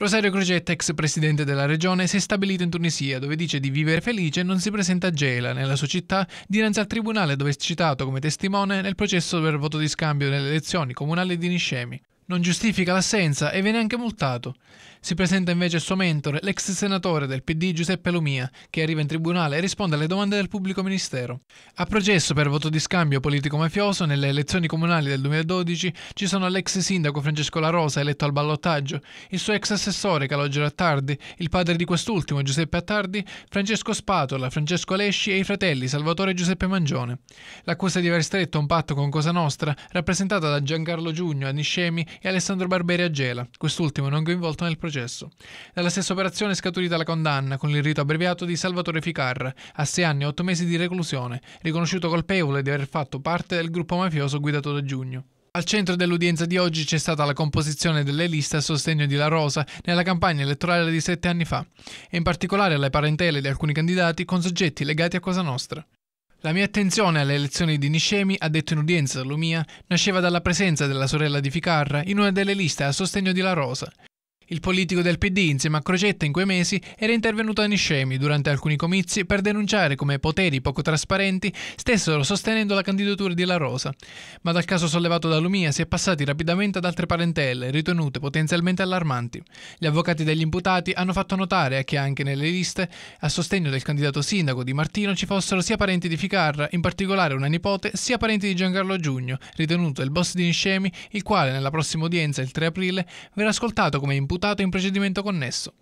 Rosario Crocetta, ex presidente della regione, si è stabilito in Tunisia, dove dice di vivere felice e non si presenta a Gela, nella sua città, dinanzi al tribunale dove è citato come testimone nel processo per voto di scambio nelle elezioni comunali di Niscemi non giustifica l'assenza e viene anche multato. Si presenta invece il suo mentore, l'ex senatore del PD Giuseppe Lumia, che arriva in tribunale e risponde alle domande del pubblico ministero. A processo per voto di scambio politico-mafioso nelle elezioni comunali del 2012 ci sono l'ex sindaco Francesco La Rosa, eletto al ballottaggio, il suo ex assessore Calogero Attardi, il padre di quest'ultimo Giuseppe Attardi, Francesco Spatola, Francesco Lesci e i fratelli Salvatore e Giuseppe Mangione. L'accusa di aver stretto un patto con Cosa Nostra, rappresentata da Giancarlo Giugno, Aniscemi e Alessandro Barberi a Gela, quest'ultimo non coinvolto nel processo. Dalla stessa operazione è scaturita la condanna con il rito abbreviato di Salvatore Ficarra a 6 anni e 8 mesi di reclusione, riconosciuto colpevole di aver fatto parte del gruppo mafioso guidato da Giugno. Al centro dell'udienza di oggi c'è stata la composizione delle liste a sostegno di La Rosa nella campagna elettorale di sette anni fa, e in particolare le parentele di alcuni candidati con soggetti legati a Cosa Nostra. La mia attenzione alle elezioni di Niscemi, ha detto in udienza Lumia, nasceva dalla presenza della sorella di Ficarra in una delle liste a sostegno di La Rosa. Il politico del PD insieme a Crocetta in quei mesi era intervenuto a Niscemi durante alcuni comizi per denunciare come poteri poco trasparenti stessero sostenendo la candidatura di La Rosa. Ma dal caso sollevato da Lumia si è passati rapidamente ad altre parentele ritenute potenzialmente allarmanti. Gli avvocati degli imputati hanno fatto notare che anche nelle liste a sostegno del candidato sindaco di Martino ci fossero sia parenti di Ficarra, in particolare una nipote, sia parenti di Giancarlo Giugno, ritenuto il boss di Niscemi, il quale nella prossima udienza il 3 aprile verrà ascoltato come imputato imputato in procedimento connesso.